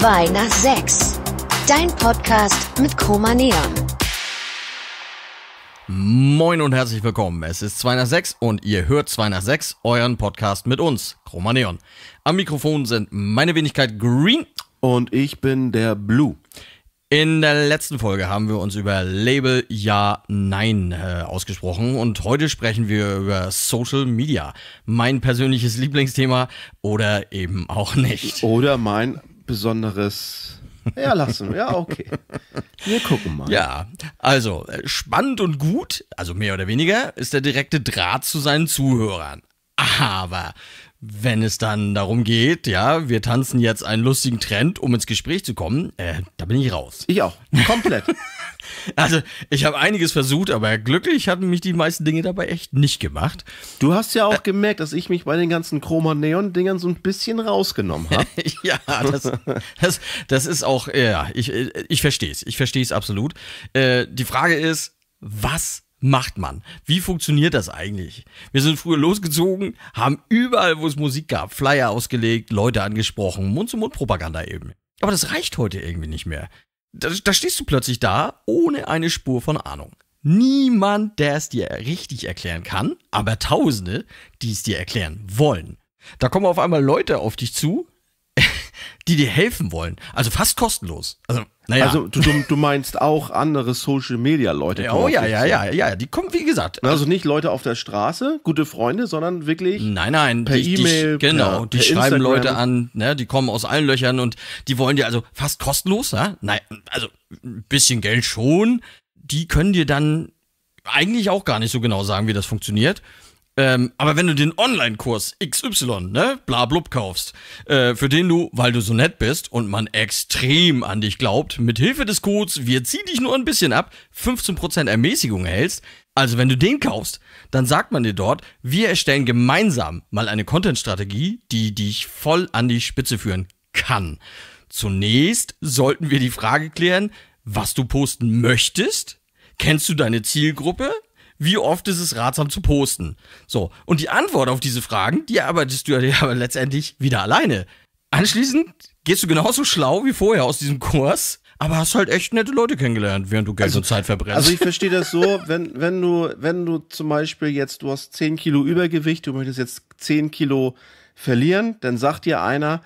2 nach 6. Dein Podcast mit Koma Neon. Moin und herzlich willkommen. Es ist 2 nach 6 und ihr hört 2 nach 6, euren Podcast mit uns, Chroma Neon. Am Mikrofon sind meine Wenigkeit Green. Und ich bin der Blue. In der letzten Folge haben wir uns über Label Ja, Nein äh, ausgesprochen und heute sprechen wir über Social Media. Mein persönliches Lieblingsthema oder eben auch nicht. Oder mein Besonderes. Ja, lassen wir. Ja, okay. Wir gucken mal. Ja, also äh, spannend und gut, also mehr oder weniger, ist der direkte Draht zu seinen Zuhörern. Aber wenn es dann darum geht, ja, wir tanzen jetzt einen lustigen Trend, um ins Gespräch zu kommen, äh, da bin ich raus. Ich auch. Komplett. Also, ich habe einiges versucht, aber glücklich hatten mich die meisten Dinge dabei echt nicht gemacht. Du hast ja auch äh, gemerkt, dass ich mich bei den ganzen Chroma-Neon-Dingern so ein bisschen rausgenommen habe. ja, das, das, das, ist auch, ja, ich, verstehe es. Ich verstehe es absolut. Äh, die Frage ist, was macht man? Wie funktioniert das eigentlich? Wir sind früher losgezogen, haben überall, wo es Musik gab, Flyer ausgelegt, Leute angesprochen, Mund-zu-Mund-Propaganda eben. Aber das reicht heute irgendwie nicht mehr da, da stehst du plötzlich da, ohne eine Spur von Ahnung. Niemand, der es dir richtig erklären kann, aber Tausende, die es dir erklären wollen. Da kommen auf einmal Leute auf dich zu, die dir helfen wollen. Also fast kostenlos. Also naja. Also du, du meinst auch andere Social Media Leute. Die oh ja, ja, ja, ja, die kommen wie gesagt. Also, also nicht Leute auf der Straße, gute Freunde, sondern wirklich. Nein, nein. Per E-Mail. Genau. Per, die per schreiben Instagram. Leute an, ne? Die kommen aus allen Löchern und die wollen dir also fast kostenlos, ne? Nein, also ein bisschen Geld schon. Die können dir dann eigentlich auch gar nicht so genau sagen, wie das funktioniert. Ähm, aber wenn du den Online-Kurs XY, ne, bla blub kaufst, äh, für den du, weil du so nett bist und man extrem an dich glaubt, mit Hilfe des Codes, wir ziehen dich nur ein bisschen ab, 15% Ermäßigung erhältst, also wenn du den kaufst, dann sagt man dir dort, wir erstellen gemeinsam mal eine Content-Strategie, die dich voll an die Spitze führen kann. Zunächst sollten wir die Frage klären, was du posten möchtest. Kennst du deine Zielgruppe? wie oft ist es ratsam zu posten? So, und die Antwort auf diese Fragen, die arbeitest du ja letztendlich wieder alleine. Anschließend gehst du genauso schlau wie vorher aus diesem Kurs, aber hast halt echt nette Leute kennengelernt, während du Geld also, und Zeit verbrennst. Also ich verstehe das so, wenn, wenn du, wenn du zum Beispiel jetzt, du hast 10 Kilo Übergewicht, du möchtest jetzt 10 Kilo verlieren, dann sagt dir einer,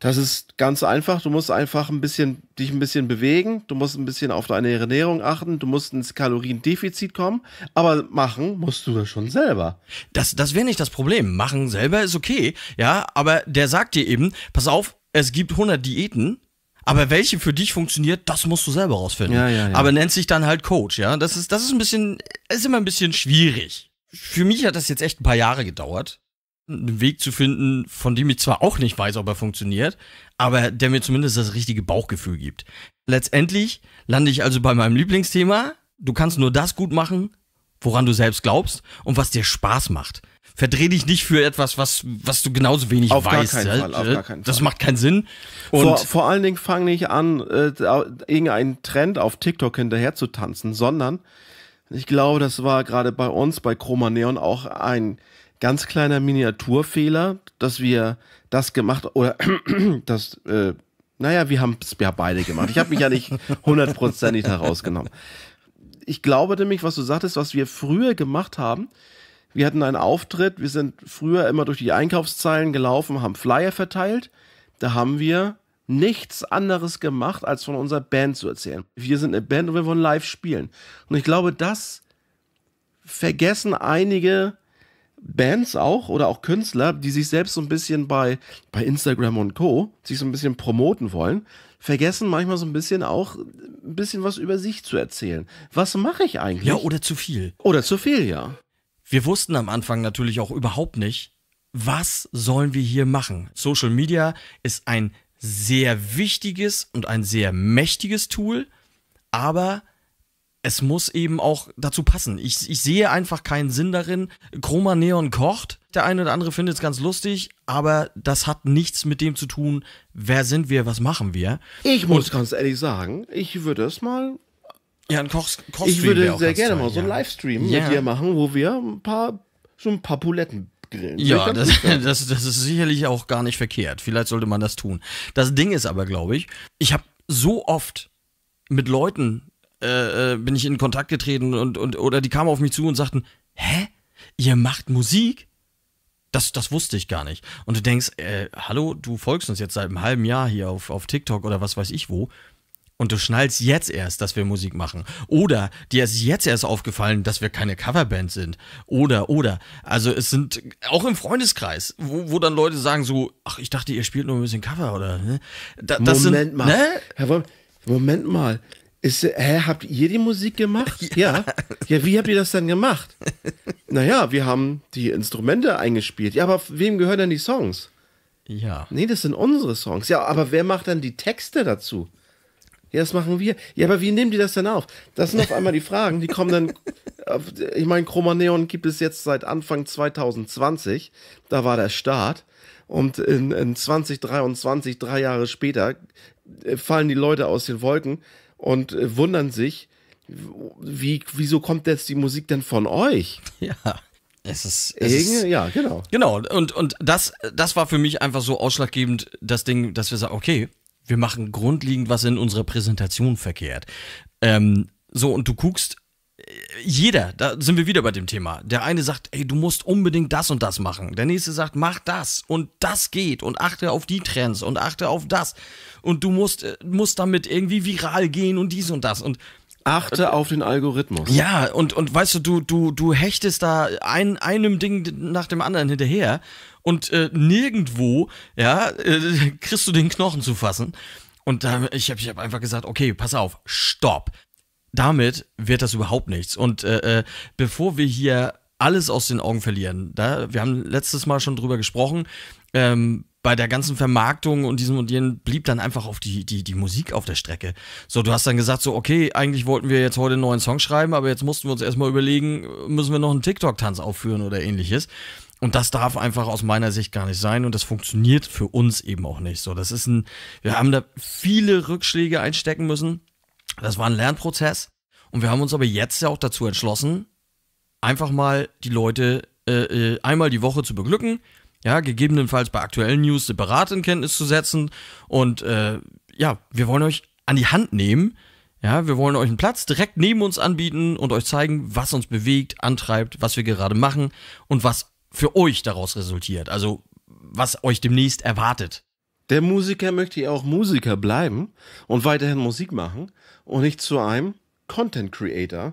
das ist ganz einfach. Du musst einfach ein bisschen, dich ein bisschen bewegen. Du musst ein bisschen auf deine Ernährung achten. Du musst ins Kaloriendefizit kommen. Aber machen musst du das schon selber. Das, das wäre nicht das Problem. Machen selber ist okay. Ja, aber der sagt dir eben, pass auf, es gibt 100 Diäten. Aber welche für dich funktioniert, das musst du selber rausfinden. Ja, ja, ja. Aber nennt sich dann halt Coach, ja. Das ist, das ist ein bisschen, ist immer ein bisschen schwierig. Für mich hat das jetzt echt ein paar Jahre gedauert, einen Weg zu finden, von dem ich zwar auch nicht weiß, ob er funktioniert, aber der mir zumindest das richtige Bauchgefühl gibt. Letztendlich lande ich also bei meinem Lieblingsthema. Du kannst nur das gut machen, woran du selbst glaubst und was dir Spaß macht. Verdreh dich nicht für etwas, was, was du genauso wenig auf weißt. Gar keinen Fall, auf gar keinen Fall. Das macht keinen Sinn. Und vor, vor allen Dingen fang nicht an, äh, irgendeinen Trend auf TikTok hinterher zu tanzen, sondern ich glaube, das war gerade bei uns, bei Chroma Neon auch ein ganz kleiner Miniaturfehler, dass wir das gemacht oder das, äh, naja, wir haben es ja beide gemacht. Ich habe mich ja nicht hundertprozentig herausgenommen. Ich glaube nämlich, was du sagtest, was wir früher gemacht haben, wir hatten einen Auftritt, wir sind früher immer durch die Einkaufszeilen gelaufen, haben Flyer verteilt. Da haben wir nichts anderes gemacht, als von unserer Band zu erzählen. Wir sind eine Band und wir wollen live spielen. Und ich glaube, das vergessen einige Bands auch oder auch Künstler, die sich selbst so ein bisschen bei, bei Instagram und Co. sich so ein bisschen promoten wollen, vergessen manchmal so ein bisschen auch ein bisschen was über sich zu erzählen. Was mache ich eigentlich? Ja, oder zu viel. Oder zu viel, ja. Wir wussten am Anfang natürlich auch überhaupt nicht, was sollen wir hier machen. Social Media ist ein sehr wichtiges und ein sehr mächtiges Tool, aber es muss eben auch dazu passen. Ich, ich sehe einfach keinen Sinn darin. Chroma Neon kocht. Der eine oder andere findet es ganz lustig, aber das hat nichts mit dem zu tun, wer sind wir, was machen wir. Ich muss Und, ganz ehrlich sagen, ich würde es mal ja, ein Koch Kochstream Ich würde sehr gerne toll, mal so einen ja. Livestream ja. mit dir machen, wo wir ein paar, so ein paar Pouletten grillen. Ja, das, das, das ist sicherlich auch gar nicht verkehrt. Vielleicht sollte man das tun. Das Ding ist aber, glaube ich, ich habe so oft mit Leuten äh, äh, bin ich in Kontakt getreten und, und oder die kamen auf mich zu und sagten, hä? Ihr macht Musik? Das, das wusste ich gar nicht. Und du denkst, äh, hallo, du folgst uns jetzt seit einem halben Jahr hier auf, auf TikTok oder was weiß ich wo. Und du schnallst jetzt erst, dass wir Musik machen. Oder dir ist jetzt erst aufgefallen, dass wir keine Coverband sind. Oder, oder. Also es sind auch im Freundeskreis, wo, wo dann Leute sagen so, ach, ich dachte, ihr spielt nur ein bisschen Cover oder. Ne? Da, Moment sind, mal. Ne? Herr Moment mal. Ist, hä, habt ihr die Musik gemacht? Ja. ja. wie habt ihr das denn gemacht? naja, wir haben die Instrumente eingespielt. Ja, aber wem gehören denn die Songs? Ja. Nee, das sind unsere Songs. Ja, aber wer macht dann die Texte dazu? Ja, das machen wir. Ja, aber wie nehmen die das denn auf? Das sind auf einmal die Fragen, die kommen dann. Ich meine, Chromaneon gibt es jetzt seit Anfang 2020. Da war der Start. Und in, in 2023, drei Jahre später, äh, fallen die Leute aus den Wolken und äh, wundern sich, wie, wieso kommt jetzt die Musik denn von euch? Ja. Es ist, es ist, ja, genau. Genau, und, und das, das war für mich einfach so ausschlaggebend, das Ding, dass wir sagen, okay, wir machen grundlegend was in unserer Präsentation verkehrt. Ähm, so, und du guckst, äh, jeder, da sind wir wieder bei dem Thema. Der eine sagt, ey, du musst unbedingt das und das machen. Der nächste sagt, mach das und das geht und achte auf die Trends und achte auf das und du musst, äh, musst damit irgendwie viral gehen und dies und das. Und Achte äh, auf den Algorithmus. Ja, und, und weißt du, du, du, du hechtest da ein, einem Ding nach dem anderen hinterher und äh, nirgendwo, ja, äh, kriegst du den Knochen zu fassen. Und da, ich habe ich hab einfach gesagt, okay, pass auf, stopp. Damit wird das überhaupt nichts. Und äh, äh, bevor wir hier alles aus den Augen verlieren, da, wir haben letztes Mal schon drüber gesprochen, ähm, bei der ganzen Vermarktung und diesem und jenem blieb dann einfach auf die, die, die Musik auf der Strecke. So, du hast dann gesagt, so, okay, eigentlich wollten wir jetzt heute einen neuen Song schreiben, aber jetzt mussten wir uns erstmal überlegen, müssen wir noch einen TikTok-Tanz aufführen oder ähnliches. Und das darf einfach aus meiner Sicht gar nicht sein und das funktioniert für uns eben auch nicht. So, das ist ein, wir haben da viele Rückschläge einstecken müssen. Das war ein Lernprozess und wir haben uns aber jetzt ja auch dazu entschlossen, einfach mal die Leute äh, äh einmal die Woche zu beglücken ja, gegebenenfalls bei aktuellen News separat in Kenntnis zu setzen. Und äh, ja, wir wollen euch an die Hand nehmen. Ja, wir wollen euch einen Platz direkt neben uns anbieten und euch zeigen, was uns bewegt, antreibt, was wir gerade machen und was für euch daraus resultiert. Also, was euch demnächst erwartet. Der Musiker möchte ja auch Musiker bleiben und weiterhin Musik machen und nicht zu einem Content Creator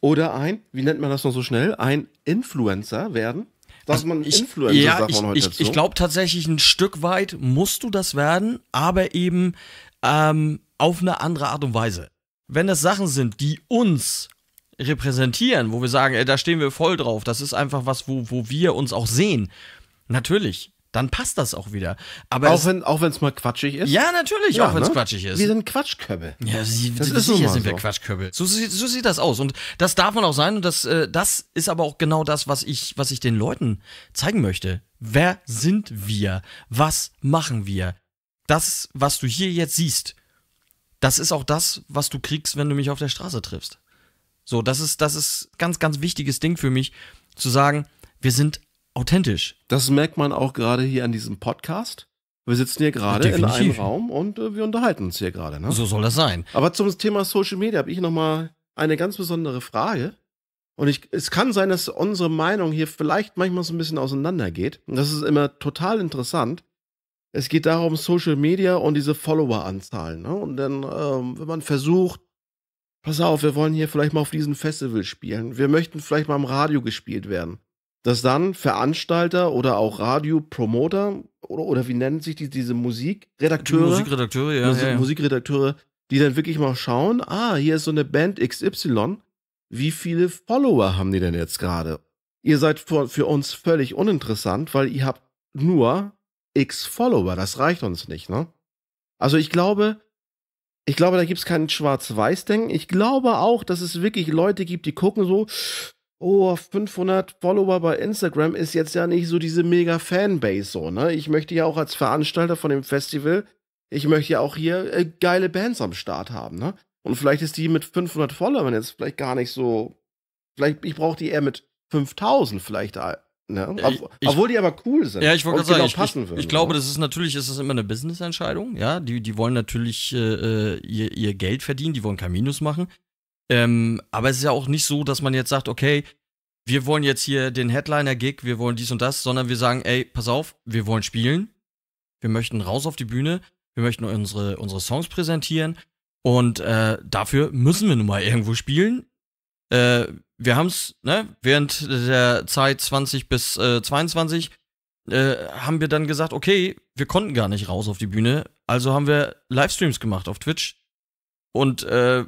oder ein, wie nennt man das noch so schnell, ein Influencer werden dass also man ich, Influencer ja, sagt man heute Ich, ich glaube tatsächlich, ein Stück weit musst du das werden, aber eben ähm, auf eine andere Art und Weise. Wenn das Sachen sind, die uns repräsentieren, wo wir sagen, ey, da stehen wir voll drauf, das ist einfach was, wo, wo wir uns auch sehen, natürlich dann passt das auch wieder. Aber auch wenn auch wenn es mal quatschig ist. Ja, natürlich, ja, auch wenn es ne? quatschig ist. Wir sind Quatschköbel. Ja, sie, das ist sicher sind wir so. Quatschköbel. So, so, so, sieht das aus und das darf man auch sein und das äh, das ist aber auch genau das, was ich was ich den Leuten zeigen möchte. Wer sind wir? Was machen wir? Das, was du hier jetzt siehst, das ist auch das, was du kriegst, wenn du mich auf der Straße triffst. So, das ist das ist ganz ganz wichtiges Ding für mich zu sagen, wir sind authentisch. Das merkt man auch gerade hier an diesem Podcast. Wir sitzen hier gerade in einem Raum und äh, wir unterhalten uns hier gerade. Ne? So soll das sein. Aber zum Thema Social Media habe ich nochmal eine ganz besondere Frage. Und ich, es kann sein, dass unsere Meinung hier vielleicht manchmal so ein bisschen auseinandergeht. Und das ist immer total interessant. Es geht darum, Social Media und diese Follower-Anzahlen. Ne? Und dann, ähm, wenn man versucht, pass auf, wir wollen hier vielleicht mal auf diesem Festival spielen. Wir möchten vielleicht mal im Radio gespielt werden dass dann Veranstalter oder auch Radio-Promoter oder, oder wie nennen sich die, diese Musikredakteure? Die Musikredakteure, ja, Musik ja, ja. Musikredakteure, die dann wirklich mal schauen, ah, hier ist so eine Band XY, wie viele Follower haben die denn jetzt gerade? Ihr seid für, für uns völlig uninteressant, weil ihr habt nur x Follower, das reicht uns nicht, ne? Also ich glaube, ich glaube, da gibt es kein Schwarz-Weiß-Denken. Ich glaube auch, dass es wirklich Leute gibt, die gucken so, oh, 500 Follower bei Instagram ist jetzt ja nicht so diese mega Fanbase so, ne? Ich möchte ja auch als Veranstalter von dem Festival, ich möchte ja auch hier äh, geile Bands am Start haben, ne? Und vielleicht ist die mit 500 Followern jetzt vielleicht gar nicht so, vielleicht, ich brauche die eher mit 5000 vielleicht, äh, ne? Ich, Obwohl die aber cool sind. Ja, ich wollte gerade sagen, genau passen ich, würden, ich glaube, ne? das ist natürlich, ist das immer eine Business-Entscheidung, ja? Die, die wollen natürlich äh, äh ihr, ihr Geld verdienen, die wollen kein Minus machen. Ähm, aber es ist ja auch nicht so, dass man jetzt sagt, okay, wir wollen jetzt hier den Headliner-Gig, wir wollen dies und das, sondern wir sagen, ey, pass auf, wir wollen spielen, wir möchten raus auf die Bühne, wir möchten unsere, unsere Songs präsentieren und äh, dafür müssen wir nun mal irgendwo spielen. Äh, wir haben es, ne, während der Zeit 20 bis äh, 22 äh, haben wir dann gesagt, okay, wir konnten gar nicht raus auf die Bühne, also haben wir Livestreams gemacht auf Twitch und äh,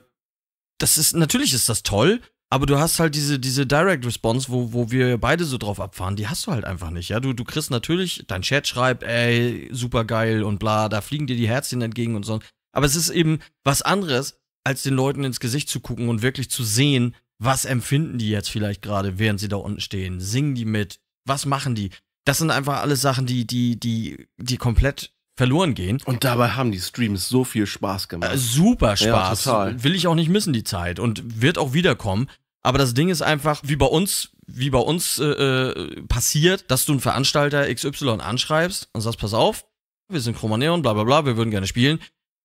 das ist, natürlich ist das toll, aber du hast halt diese, diese Direct Response, wo, wo wir beide so drauf abfahren, die hast du halt einfach nicht, ja. Du, du kriegst natürlich, dein Chat schreibt, ey, super geil und bla, da fliegen dir die Herzchen entgegen und so. Aber es ist eben was anderes, als den Leuten ins Gesicht zu gucken und wirklich zu sehen, was empfinden die jetzt vielleicht gerade, während sie da unten stehen? Singen die mit? Was machen die? Das sind einfach alles Sachen, die, die, die, die komplett verloren gehen. Und dabei haben die Streams so viel Spaß gemacht. Äh, super Spaß. Ja, total. Will ich auch nicht missen, die Zeit. Und wird auch wiederkommen. Aber das Ding ist einfach, wie bei uns, wie bei uns äh, äh passiert, dass du einen Veranstalter XY anschreibst und sagst, pass auf, wir sind Chromaneon, bla bla bla, wir würden gerne spielen.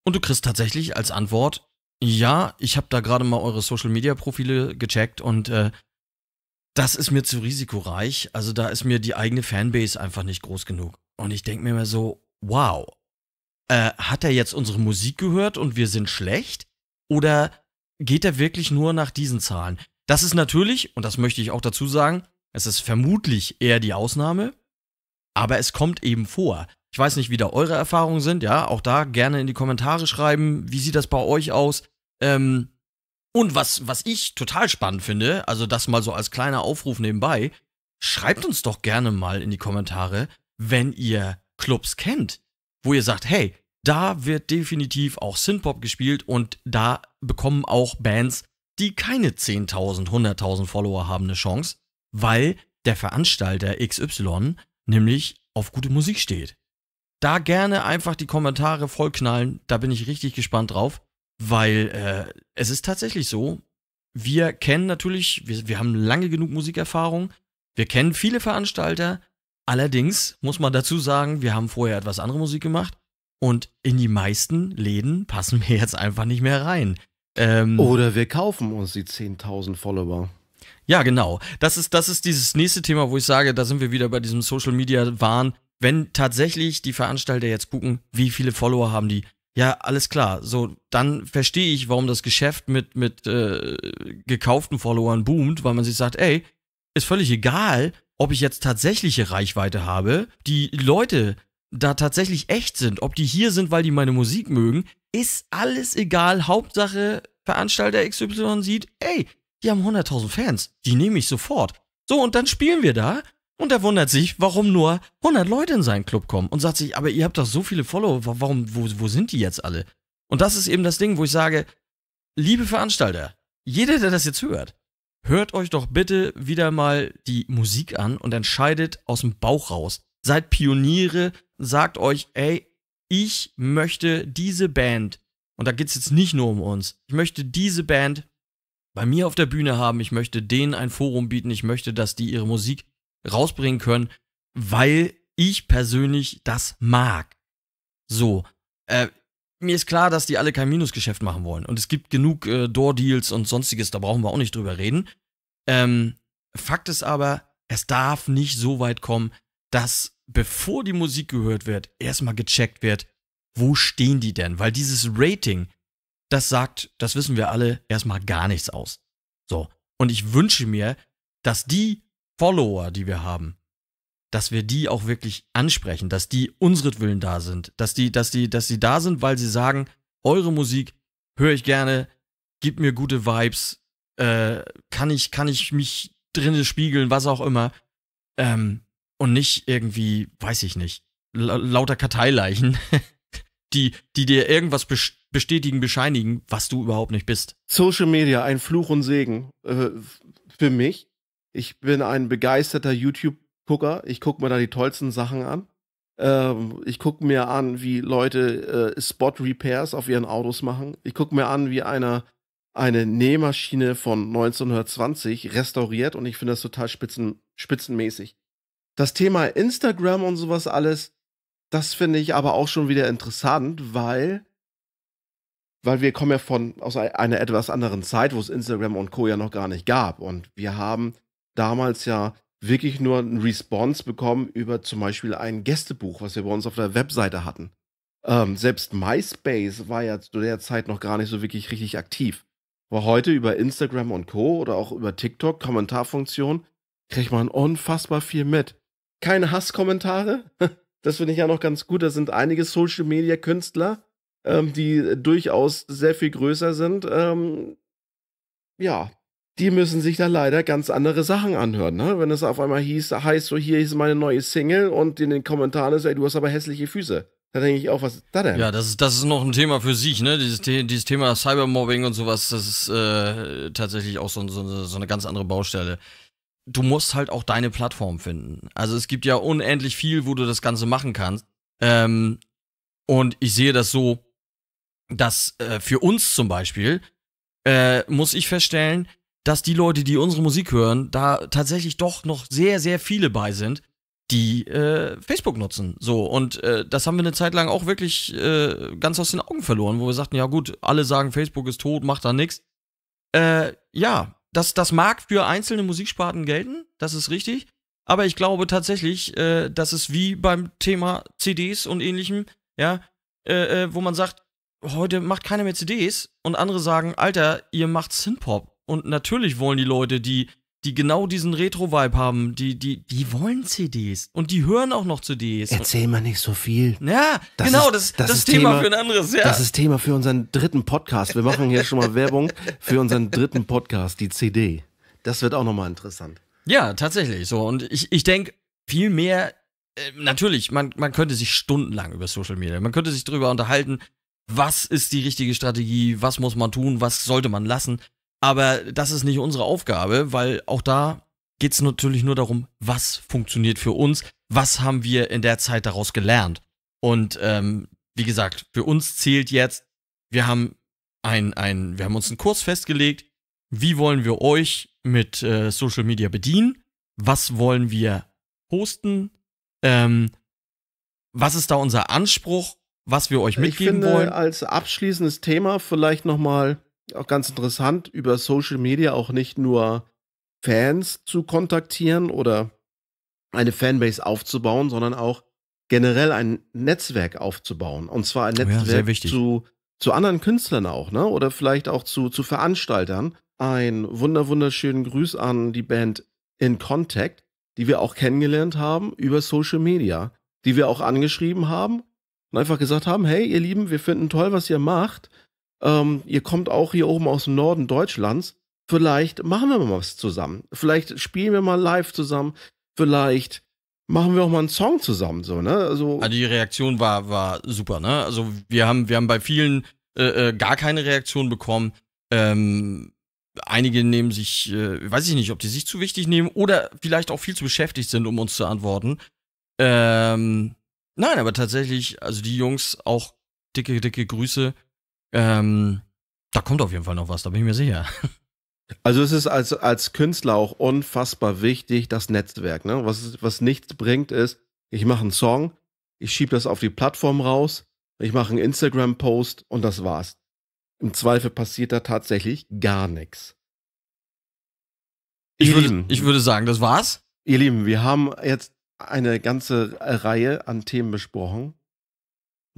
Und du kriegst tatsächlich als Antwort, ja, ich habe da gerade mal eure Social-Media-Profile gecheckt und äh, das ist mir zu risikoreich. Also da ist mir die eigene Fanbase einfach nicht groß genug. Und ich denke mir immer so, wow, äh, hat er jetzt unsere Musik gehört und wir sind schlecht? Oder geht er wirklich nur nach diesen Zahlen? Das ist natürlich, und das möchte ich auch dazu sagen, es ist vermutlich eher die Ausnahme, aber es kommt eben vor. Ich weiß nicht, wie da eure Erfahrungen sind, ja, auch da gerne in die Kommentare schreiben, wie sieht das bei euch aus? Ähm, und was, was ich total spannend finde, also das mal so als kleiner Aufruf nebenbei, schreibt uns doch gerne mal in die Kommentare, wenn ihr Clubs kennt, wo ihr sagt, hey, da wird definitiv auch Synthpop gespielt und da bekommen auch Bands, die keine 10.000, 100.000 Follower haben, eine Chance, weil der Veranstalter XY nämlich auf gute Musik steht. Da gerne einfach die Kommentare vollknallen, da bin ich richtig gespannt drauf, weil äh, es ist tatsächlich so, wir kennen natürlich, wir, wir haben lange genug Musikerfahrung, wir kennen viele Veranstalter, Allerdings muss man dazu sagen, wir haben vorher etwas andere Musik gemacht und in die meisten Läden passen wir jetzt einfach nicht mehr rein. Ähm, Oder wir kaufen uns die 10.000 Follower. Ja, genau. Das ist, das ist dieses nächste Thema, wo ich sage, da sind wir wieder bei diesem Social Media Wahn. Wenn tatsächlich die Veranstalter jetzt gucken, wie viele Follower haben die, ja, alles klar. So, dann verstehe ich, warum das Geschäft mit, mit äh, gekauften Followern boomt, weil man sich sagt, ey, ist völlig egal, ob ich jetzt tatsächliche Reichweite habe, die Leute da tatsächlich echt sind, ob die hier sind, weil die meine Musik mögen, ist alles egal. Hauptsache, Veranstalter XY sieht, ey, die haben 100.000 Fans, die nehme ich sofort. So, und dann spielen wir da und er wundert sich, warum nur 100 Leute in seinen Club kommen und sagt sich, aber ihr habt doch so viele Follower, warum, wo, wo sind die jetzt alle? Und das ist eben das Ding, wo ich sage, liebe Veranstalter, jeder, der das jetzt hört, Hört euch doch bitte wieder mal die Musik an und entscheidet aus dem Bauch raus. Seid Pioniere, sagt euch, ey, ich möchte diese Band, und da geht es jetzt nicht nur um uns, ich möchte diese Band bei mir auf der Bühne haben, ich möchte denen ein Forum bieten, ich möchte, dass die ihre Musik rausbringen können, weil ich persönlich das mag. So, äh, mir ist klar, dass die alle kein Minusgeschäft machen wollen. Und es gibt genug äh, Door-Deals und sonstiges, da brauchen wir auch nicht drüber reden. Ähm, Fakt ist aber, es darf nicht so weit kommen, dass bevor die Musik gehört wird, erstmal gecheckt wird, wo stehen die denn? Weil dieses Rating, das sagt, das wissen wir alle, erstmal gar nichts aus. So. Und ich wünsche mir, dass die Follower, die wir haben, dass wir die auch wirklich ansprechen, dass die unsretwillen da sind, dass die, dass die, dass die da sind, weil sie sagen, eure Musik höre ich gerne, gibt mir gute Vibes, äh, kann ich, kann ich mich drinnen spiegeln, was auch immer. Ähm, und nicht irgendwie, weiß ich nicht, lauter Karteileichen, die, die dir irgendwas bestätigen, bescheinigen, was du überhaupt nicht bist. Social Media, ein Fluch und Segen äh, für mich. Ich bin ein begeisterter YouTube- Gucker. Ich gucke mir da die tollsten Sachen an. Ähm, ich gucke mir an, wie Leute äh, Spot-Repairs auf ihren Autos machen. Ich gucke mir an, wie einer eine Nähmaschine von 1920 restauriert und ich finde das total spitzen, spitzenmäßig. Das Thema Instagram und sowas alles, das finde ich aber auch schon wieder interessant, weil, weil wir kommen ja von aus einer etwas anderen Zeit, wo es Instagram und Co. ja noch gar nicht gab. Und wir haben damals ja wirklich nur einen Response bekommen über zum Beispiel ein Gästebuch, was wir bei uns auf der Webseite hatten. Ähm, selbst MySpace war ja zu der Zeit noch gar nicht so wirklich richtig aktiv. Aber heute über Instagram und Co. oder auch über TikTok, Kommentarfunktion, kriegt man unfassbar viel mit. Keine Hasskommentare, das finde ich ja noch ganz gut. Da sind einige Social Media Künstler, ähm, die durchaus sehr viel größer sind. Ähm, ja, die müssen sich da leider ganz andere Sachen anhören. Ne? Wenn es auf einmal hieß, heißt so, hier ist meine neue Single und in den Kommentaren ist, ey, du hast aber hässliche Füße. Da denke ich auch, was ist da denn? Ja, das ist, das ist noch ein Thema für sich, ne? Dieses, dieses Thema Cybermobbing und sowas, das ist äh, tatsächlich auch so, so, so eine ganz andere Baustelle. Du musst halt auch deine Plattform finden. Also es gibt ja unendlich viel, wo du das Ganze machen kannst. Ähm, und ich sehe das so, dass äh, für uns zum Beispiel, äh, muss ich feststellen, dass die Leute, die unsere Musik hören, da tatsächlich doch noch sehr, sehr viele bei sind, die äh, Facebook nutzen. So, und äh, das haben wir eine Zeit lang auch wirklich äh, ganz aus den Augen verloren, wo wir sagten, ja gut, alle sagen, Facebook ist tot, macht da nichts. Äh, ja, das, das mag für einzelne Musiksparten gelten, das ist richtig. Aber ich glaube tatsächlich, äh, dass es wie beim Thema CDs und ähnlichem, ja, äh, wo man sagt, heute macht keiner mehr CDs und andere sagen, Alter, ihr macht Synpop und natürlich wollen die Leute, die, die genau diesen Retro-Vibe haben, die, die, die wollen CDs. Und die hören auch noch CDs. Erzähl mal nicht so viel. Ja, das genau, ist, das, das, ist Thema, Thema, für ein anderes, ja. Das ist Thema für unseren dritten Podcast. Wir machen hier schon mal Werbung für unseren dritten Podcast, die CD. Das wird auch nochmal interessant. Ja, tatsächlich. So, und ich, ich denke, viel mehr, äh, natürlich, man, man könnte sich stundenlang über Social Media, man könnte sich darüber unterhalten, was ist die richtige Strategie, was muss man tun, was sollte man lassen. Aber das ist nicht unsere Aufgabe, weil auch da geht es natürlich nur darum, was funktioniert für uns, was haben wir in der Zeit daraus gelernt. Und ähm, wie gesagt, für uns zählt jetzt, wir haben ein, ein, wir haben uns einen Kurs festgelegt, wie wollen wir euch mit äh, Social Media bedienen, was wollen wir posten, ähm, was ist da unser Anspruch, was wir euch mitgeben ich finde, wollen. Als abschließendes Thema vielleicht nochmal auch ganz interessant, über Social Media auch nicht nur Fans zu kontaktieren oder eine Fanbase aufzubauen, sondern auch generell ein Netzwerk aufzubauen. Und zwar ein Netzwerk oh ja, zu, zu anderen Künstlern auch, ne? Oder vielleicht auch zu, zu Veranstaltern. Ein wunder, wunderschönen Grüß an die Band In Contact, die wir auch kennengelernt haben über Social Media, die wir auch angeschrieben haben und einfach gesagt haben, hey, ihr Lieben, wir finden toll, was ihr macht ähm, ihr kommt auch hier oben aus dem Norden Deutschlands, vielleicht machen wir mal was zusammen. Vielleicht spielen wir mal live zusammen. Vielleicht machen wir auch mal einen Song zusammen, so, ne? Also, also die Reaktion war, war super, ne? Also wir haben, wir haben bei vielen äh, äh gar keine Reaktion bekommen. Ähm, einige nehmen sich, äh, weiß ich nicht, ob die sich zu wichtig nehmen oder vielleicht auch viel zu beschäftigt sind, um uns zu antworten. Ähm, nein, aber tatsächlich, also die Jungs auch dicke, dicke Grüße. Ähm, da kommt auf jeden Fall noch was, da bin ich mir sicher. Also es ist als, als Künstler auch unfassbar wichtig, das Netzwerk. Ne? Was, was nichts bringt, ist, ich mache einen Song, ich schiebe das auf die Plattform raus, ich mache einen Instagram-Post und das war's. Im Zweifel passiert da tatsächlich gar nichts. Ich würde, ich würde sagen, das war's. Ihr Lieben, wir haben jetzt eine ganze Reihe an Themen besprochen.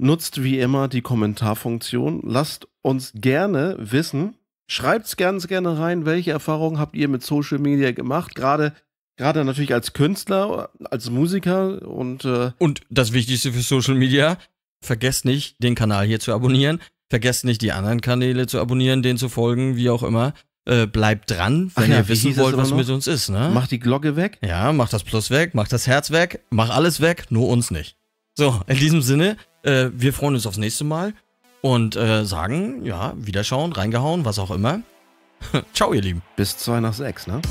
Nutzt wie immer die Kommentarfunktion. Lasst uns gerne wissen. Schreibt es ganz gerne rein, welche Erfahrungen habt ihr mit Social Media gemacht? Gerade gerade natürlich als Künstler, als Musiker und äh und das Wichtigste für Social Media: Vergesst nicht, den Kanal hier zu abonnieren. Vergesst nicht, die anderen Kanäle zu abonnieren, denen zu folgen, wie auch immer. Äh, bleibt dran, wenn ja, ihr wissen wollt, was noch? mit uns ist. Ne? Macht die Glocke weg. Ja, macht das Plus weg, macht das Herz weg, macht alles weg, nur uns nicht. So, in diesem Sinne, äh, wir freuen uns aufs nächste Mal und äh, sagen, ja, wiederschauen, reingehauen, was auch immer. Ciao, ihr Lieben. Bis 2 nach 6, ne?